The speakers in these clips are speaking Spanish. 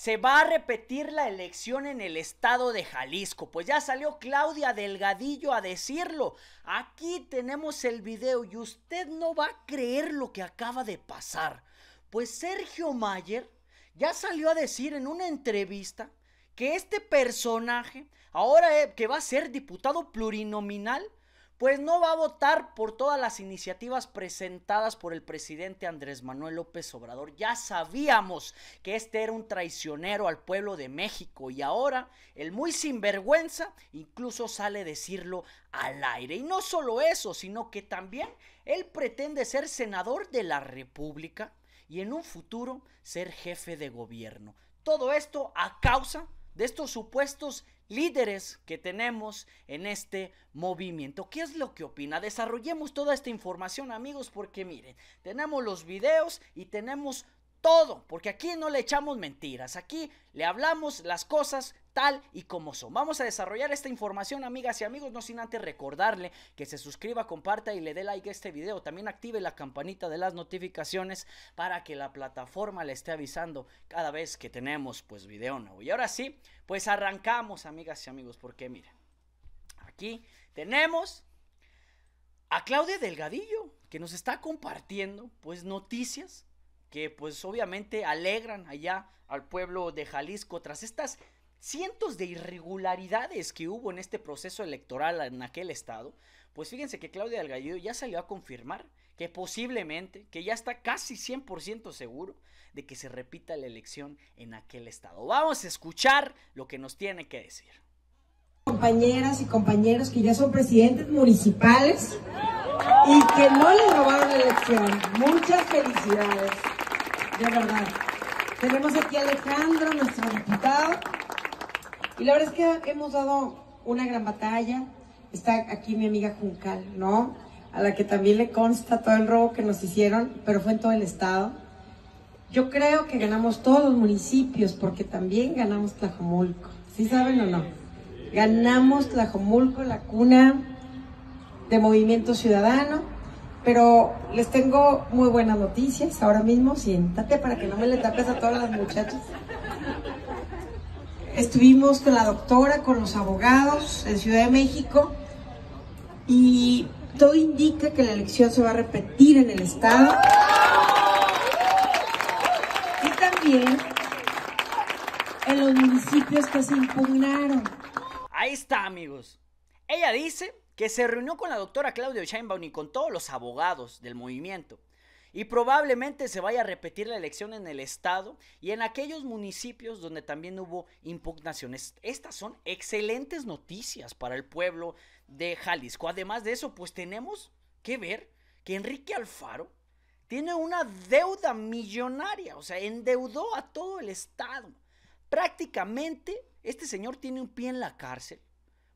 Se va a repetir la elección en el estado de Jalisco, pues ya salió Claudia Delgadillo a decirlo. Aquí tenemos el video y usted no va a creer lo que acaba de pasar. Pues Sergio Mayer ya salió a decir en una entrevista que este personaje, ahora eh, que va a ser diputado plurinominal, pues no va a votar por todas las iniciativas presentadas por el presidente Andrés Manuel López Obrador. Ya sabíamos que este era un traicionero al pueblo de México y ahora el muy sinvergüenza incluso sale a decirlo al aire. Y no solo eso, sino que también él pretende ser senador de la República y en un futuro ser jefe de gobierno. Todo esto a causa de estos supuestos líderes que tenemos en este movimiento. ¿Qué es lo que opina? Desarrollemos toda esta información, amigos, porque miren, tenemos los videos y tenemos todo, porque aquí no le echamos mentiras, aquí le hablamos las cosas tal y como son. Vamos a desarrollar esta información, amigas y amigos, no sin antes recordarle que se suscriba, comparta y le dé like a este video. También active la campanita de las notificaciones para que la plataforma le esté avisando cada vez que tenemos pues video nuevo. Y ahora sí, pues arrancamos, amigas y amigos, porque miren, aquí tenemos a Claudia Delgadillo que nos está compartiendo pues noticias que pues obviamente alegran allá al pueblo de Jalisco tras estas cientos de irregularidades que hubo en este proceso electoral en aquel estado, pues fíjense que Claudia Delgadillo ya salió a confirmar que posiblemente, que ya está casi 100% seguro de que se repita la elección en aquel estado. Vamos a escuchar lo que nos tiene que decir. Compañeras y compañeros que ya son presidentes municipales y que no le robaron la elección. Muchas felicidades, de verdad. Tenemos aquí a Alejandro, nuestro diputado, y la verdad es que hemos dado una gran batalla. Está aquí mi amiga Juncal, ¿no? A la que también le consta todo el robo que nos hicieron, pero fue en todo el estado. Yo creo que ganamos todos los municipios porque también ganamos Tlajomulco. ¿Sí saben o no? Ganamos Tlajomulco, la cuna de Movimiento Ciudadano. Pero les tengo muy buenas noticias ahora mismo. Siéntate para que no me le tapes a todas las muchachas. Estuvimos con la doctora, con los abogados en Ciudad de México y todo indica que la elección se va a repetir en el Estado. Y también en los municipios que se impugnaron. Ahí está, amigos. Ella dice que se reunió con la doctora Claudia Sheinbaum y con todos los abogados del movimiento y probablemente se vaya a repetir la elección en el estado y en aquellos municipios donde también hubo impugnaciones. Estas son excelentes noticias para el pueblo de Jalisco. Además de eso, pues tenemos que ver que Enrique Alfaro tiene una deuda millonaria, o sea, endeudó a todo el estado. Prácticamente este señor tiene un pie en la cárcel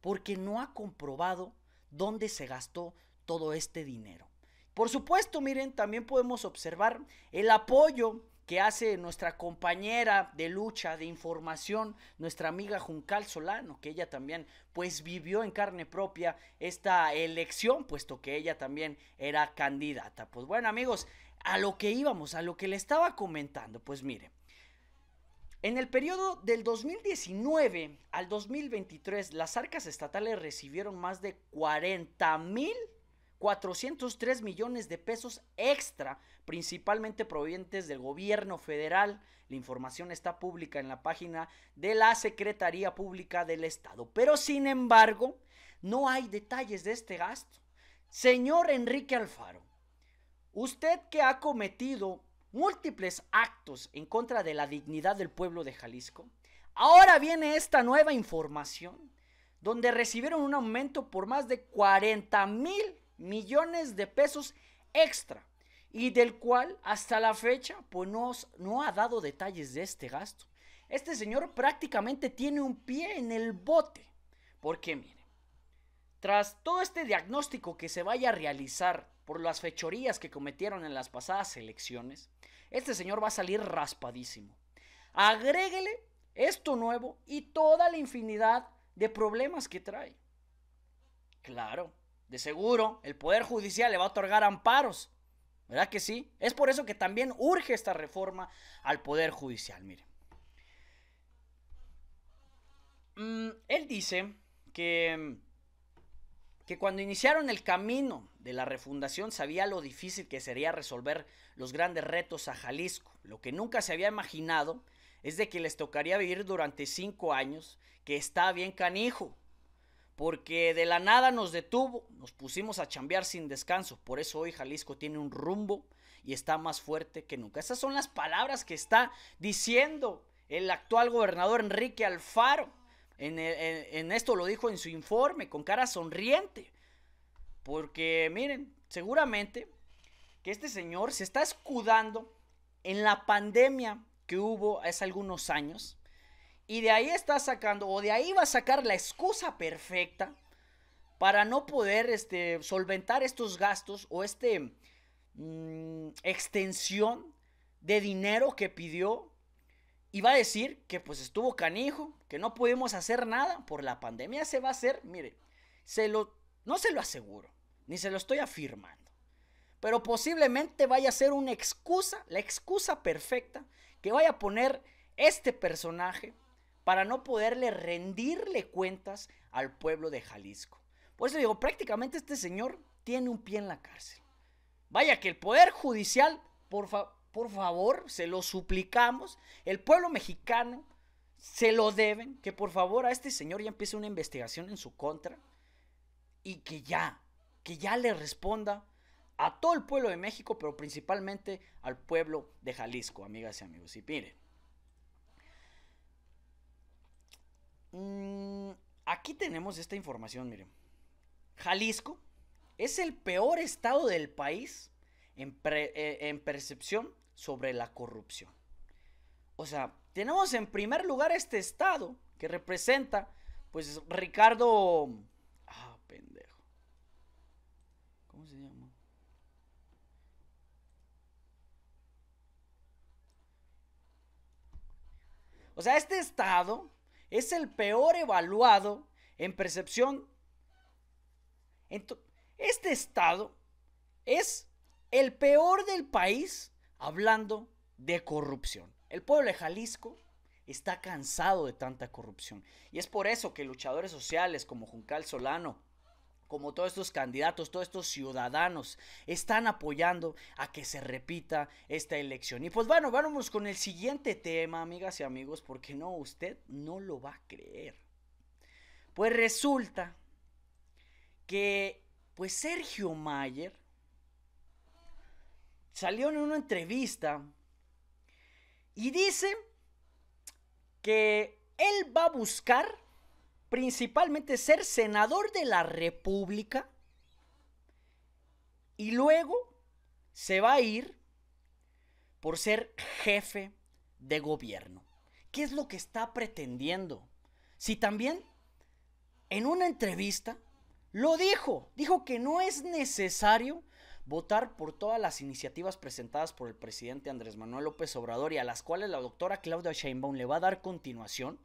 porque no ha comprobado dónde se gastó todo este dinero. Por supuesto, miren, también podemos observar el apoyo que hace nuestra compañera de lucha, de información, nuestra amiga Juncal Solano, que ella también pues vivió en carne propia esta elección, puesto que ella también era candidata. Pues bueno amigos, a lo que íbamos, a lo que le estaba comentando, pues miren, en el periodo del 2019 al 2023, las arcas estatales recibieron más de 40 mil 403 millones de pesos extra, principalmente provenientes del gobierno federal. La información está pública en la página de la Secretaría Pública del Estado. Pero sin embargo, no hay detalles de este gasto. Señor Enrique Alfaro, usted que ha cometido múltiples actos en contra de la dignidad del pueblo de Jalisco, ahora viene esta nueva información donde recibieron un aumento por más de 40 mil millones de pesos extra y del cual hasta la fecha pues no, no ha dado detalles de este gasto. Este señor prácticamente tiene un pie en el bote, porque mire, tras todo este diagnóstico que se vaya a realizar por las fechorías que cometieron en las pasadas elecciones, este señor va a salir raspadísimo. Agréguele esto nuevo y toda la infinidad de problemas que trae. Claro, de seguro el Poder Judicial le va a otorgar amparos. ¿Verdad que sí? Es por eso que también urge esta reforma al Poder Judicial. Mire. Mm, él dice que, que cuando iniciaron el camino de la refundación sabía lo difícil que sería resolver los grandes retos a Jalisco. Lo que nunca se había imaginado es de que les tocaría vivir durante cinco años, que está bien canijo porque de la nada nos detuvo, nos pusimos a chambear sin descanso. Por eso hoy Jalisco tiene un rumbo y está más fuerte que nunca. Esas son las palabras que está diciendo el actual gobernador Enrique Alfaro. En, en esto lo dijo en su informe, con cara sonriente. Porque miren, seguramente que este señor se está escudando en la pandemia que hubo hace algunos años y de ahí está sacando, o de ahí va a sacar la excusa perfecta para no poder este, solventar estos gastos o este mm, extensión de dinero que pidió. Y va a decir que pues estuvo canijo, que no pudimos hacer nada por la pandemia. Se va a hacer, mire, se lo, no se lo aseguro, ni se lo estoy afirmando. Pero posiblemente vaya a ser una excusa, la excusa perfecta que vaya a poner este personaje para no poderle rendirle cuentas al pueblo de Jalisco. Por eso digo, prácticamente este señor tiene un pie en la cárcel. Vaya que el Poder Judicial, por, por favor, se lo suplicamos, el pueblo mexicano se lo deben, que por favor a este señor ya empiece una investigación en su contra y que ya, que ya le responda a todo el pueblo de México, pero principalmente al pueblo de Jalisco, amigas y amigos. Y miren, Mm, aquí tenemos esta información, miren. Jalisco es el peor estado del país en, eh, en percepción sobre la corrupción. O sea, tenemos en primer lugar este estado que representa, pues, Ricardo... Ah, pendejo. ¿Cómo se llama? O sea, este estado es el peor evaluado en percepción. Este estado es el peor del país hablando de corrupción. El pueblo de Jalisco está cansado de tanta corrupción. Y es por eso que luchadores sociales como Juncal Solano, como todos estos candidatos, todos estos ciudadanos, están apoyando a que se repita esta elección. Y pues bueno, vamos con el siguiente tema, amigas y amigos, porque no, usted no lo va a creer. Pues resulta que, pues Sergio Mayer salió en una entrevista y dice que él va a buscar principalmente ser senador de la República y luego se va a ir por ser jefe de gobierno. ¿Qué es lo que está pretendiendo? Si también en una entrevista lo dijo, dijo que no es necesario votar por todas las iniciativas presentadas por el presidente Andrés Manuel López Obrador y a las cuales la doctora Claudia Sheinbaum le va a dar continuación,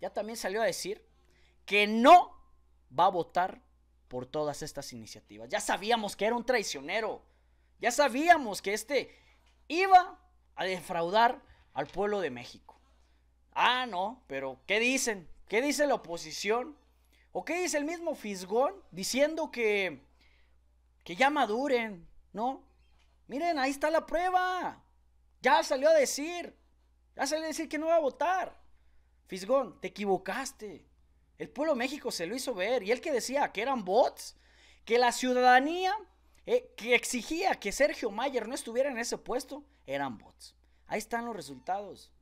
ya también salió a decir que no va a votar por todas estas iniciativas. Ya sabíamos que era un traicionero. Ya sabíamos que este iba a defraudar al pueblo de México. Ah, no, pero ¿qué dicen? ¿Qué dice la oposición? ¿O qué dice el mismo Fisgón diciendo que que ya maduren, ¿no? Miren, ahí está la prueba. Ya salió a decir. Ya salió a decir que no va a votar. Fisgón, te equivocaste. El pueblo de México se lo hizo ver. Y él que decía que eran bots, que la ciudadanía eh, que exigía que Sergio Mayer no estuviera en ese puesto, eran bots. Ahí están los resultados.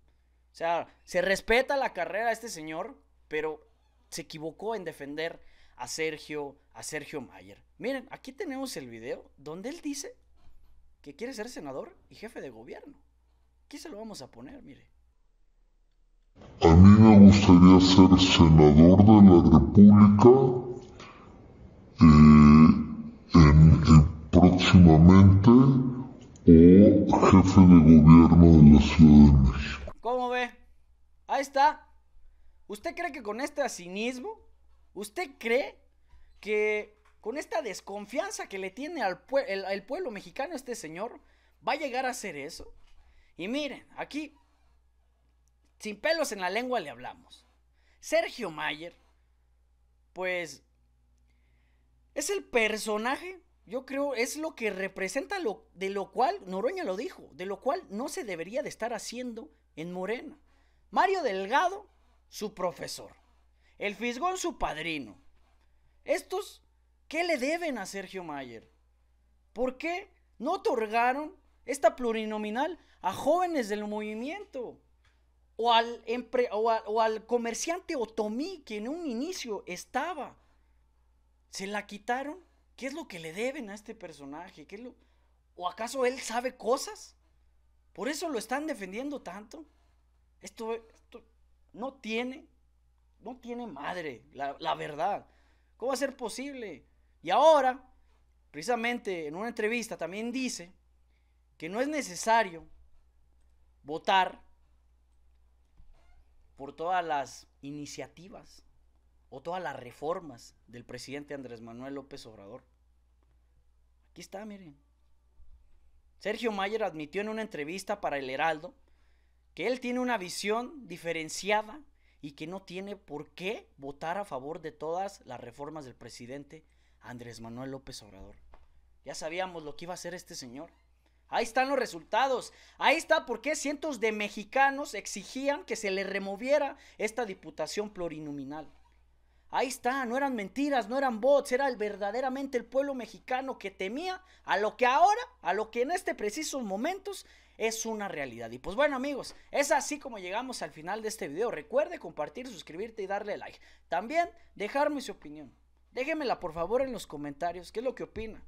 O sea, se respeta la carrera de este señor, pero se equivocó en defender a Sergio, a Sergio Mayer. Miren, aquí tenemos el video donde él dice que quiere ser senador y jefe de gobierno. Aquí se lo vamos a poner, mire me gustaría ser senador de la República eh, en, próximamente o jefe de gobierno de la Ciudad de México. ¿Cómo ve? Ahí está. ¿Usted cree que con este cinismo, usted cree que con esta desconfianza que le tiene al pueblo mexicano este señor, va a llegar a hacer eso? Y miren, aquí sin pelos en la lengua le hablamos. Sergio Mayer, pues es el personaje, yo creo, es lo que representa lo, de lo cual, Noroña lo dijo, de lo cual no se debería de estar haciendo en Morena. Mario Delgado, su profesor. El Fisgón, su padrino. Estos, ¿qué le deben a Sergio Mayer? ¿Por qué no otorgaron esta plurinominal a jóvenes del movimiento? o al, o, al comerciante otomí que en un inicio estaba. ¿Se la quitaron? ¿Qué es lo que le deben a este personaje? ¿Qué lo... ¿O acaso él sabe cosas? ¿Por eso lo están defendiendo tanto? Esto, no tiene, no tiene madre, la, la verdad. ¿Cómo va a ser posible? Y ahora, precisamente en una entrevista también dice que no es necesario votar por todas las iniciativas o todas las reformas del presidente Andrés Manuel López Obrador. Aquí está, miren. Sergio Mayer admitió en una entrevista para El Heraldo que él tiene una visión diferenciada y que no tiene por qué votar a favor de todas las reformas del presidente Andrés Manuel López Obrador. Ya sabíamos lo que iba a hacer este señor. Ahí están los resultados. Ahí está por qué cientos de mexicanos exigían que se le removiera esta diputación plurinominal. Ahí está, no eran mentiras, no eran bots, era verdaderamente el pueblo mexicano que temía a lo que ahora, a lo que en este precisos momentos es una realidad. Y pues bueno amigos, es así como llegamos al final de este video. Recuerde compartir, suscribirte y darle like. También dejarme su opinión. Déjemela por favor en los comentarios, qué es lo que opina.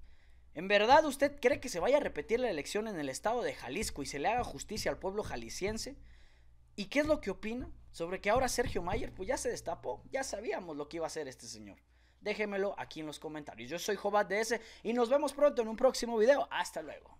¿En verdad usted cree que se vaya a repetir la elección en el estado de Jalisco y se le haga justicia al pueblo jalisciense? ¿Y qué es lo que opina sobre que ahora Sergio Mayer pues ya se destapó? Ya sabíamos lo que iba a hacer este señor. Déjemelo aquí en los comentarios. Yo soy Jobat DS y nos vemos pronto en un próximo video. Hasta luego.